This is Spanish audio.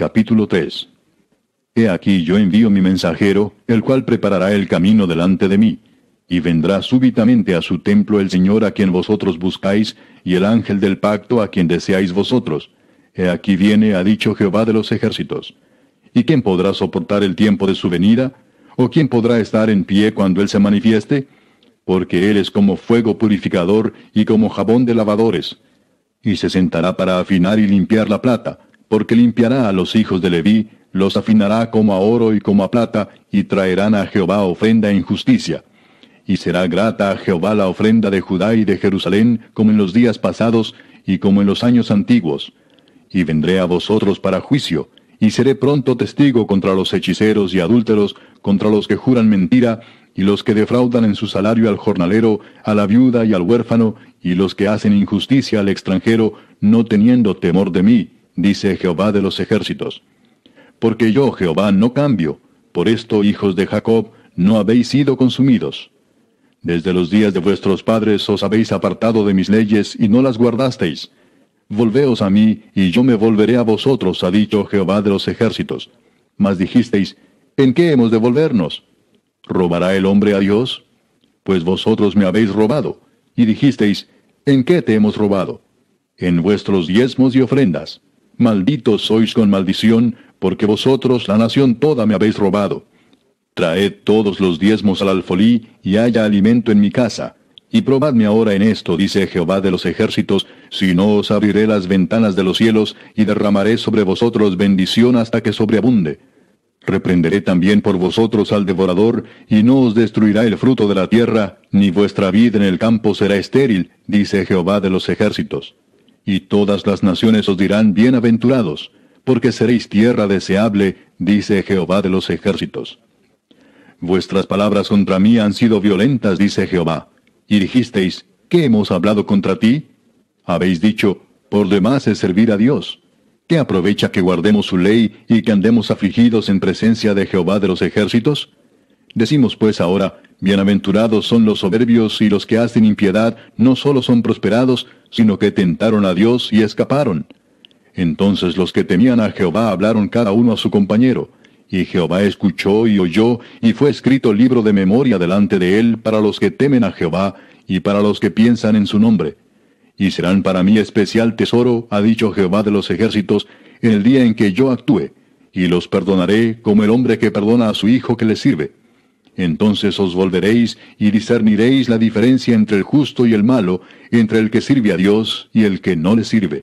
Capítulo 3 He aquí yo envío mi mensajero, el cual preparará el camino delante de mí, y vendrá súbitamente a su templo el Señor a quien vosotros buscáis, y el ángel del pacto a quien deseáis vosotros. He aquí viene, ha dicho Jehová de los ejércitos. ¿Y quién podrá soportar el tiempo de su venida? ¿O quién podrá estar en pie cuando Él se manifieste? Porque Él es como fuego purificador y como jabón de lavadores. Y se sentará para afinar y limpiar la plata porque limpiará a los hijos de Leví, los afinará como a oro y como a plata, y traerán a Jehová ofrenda en justicia. Y será grata a Jehová la ofrenda de Judá y de Jerusalén, como en los días pasados y como en los años antiguos. Y vendré a vosotros para juicio, y seré pronto testigo contra los hechiceros y adúlteros, contra los que juran mentira, y los que defraudan en su salario al jornalero, a la viuda y al huérfano, y los que hacen injusticia al extranjero, no teniendo temor de mí, dice Jehová de los ejércitos. Porque yo, Jehová, no cambio, por esto, hijos de Jacob, no habéis sido consumidos. Desde los días de vuestros padres os habéis apartado de mis leyes y no las guardasteis. Volveos a mí, y yo me volveré a vosotros, ha dicho Jehová de los ejércitos. Mas dijisteis, ¿en qué hemos de volvernos? ¿Robará el hombre a Dios? Pues vosotros me habéis robado. Y dijisteis, ¿en qué te hemos robado? En vuestros diezmos y ofrendas malditos sois con maldición, porque vosotros la nación toda me habéis robado. Traed todos los diezmos al alfolí, y haya alimento en mi casa. Y probadme ahora en esto, dice Jehová de los ejércitos, si no os abriré las ventanas de los cielos, y derramaré sobre vosotros bendición hasta que sobreabunde. Reprenderé también por vosotros al devorador, y no os destruirá el fruto de la tierra, ni vuestra vida en el campo será estéril, dice Jehová de los ejércitos y todas las naciones os dirán bienaventurados, porque seréis tierra deseable, dice Jehová de los ejércitos. Vuestras palabras contra mí han sido violentas, dice Jehová. Y dijisteis, ¿qué hemos hablado contra ti? Habéis dicho, por demás es servir a Dios. ¿Qué aprovecha que guardemos su ley y que andemos afligidos en presencia de Jehová de los ejércitos? Decimos pues ahora, Bienaventurados son los soberbios y los que hacen impiedad, no solo son prosperados, sino que tentaron a Dios y escaparon. Entonces los que temían a Jehová hablaron cada uno a su compañero, y Jehová escuchó y oyó, y fue escrito libro de memoria delante de él para los que temen a Jehová y para los que piensan en su nombre. Y serán para mí especial tesoro, ha dicho Jehová de los ejércitos, en el día en que yo actúe, y los perdonaré como el hombre que perdona a su hijo que le sirve entonces os volveréis y discerniréis la diferencia entre el justo y el malo, entre el que sirve a Dios y el que no le sirve.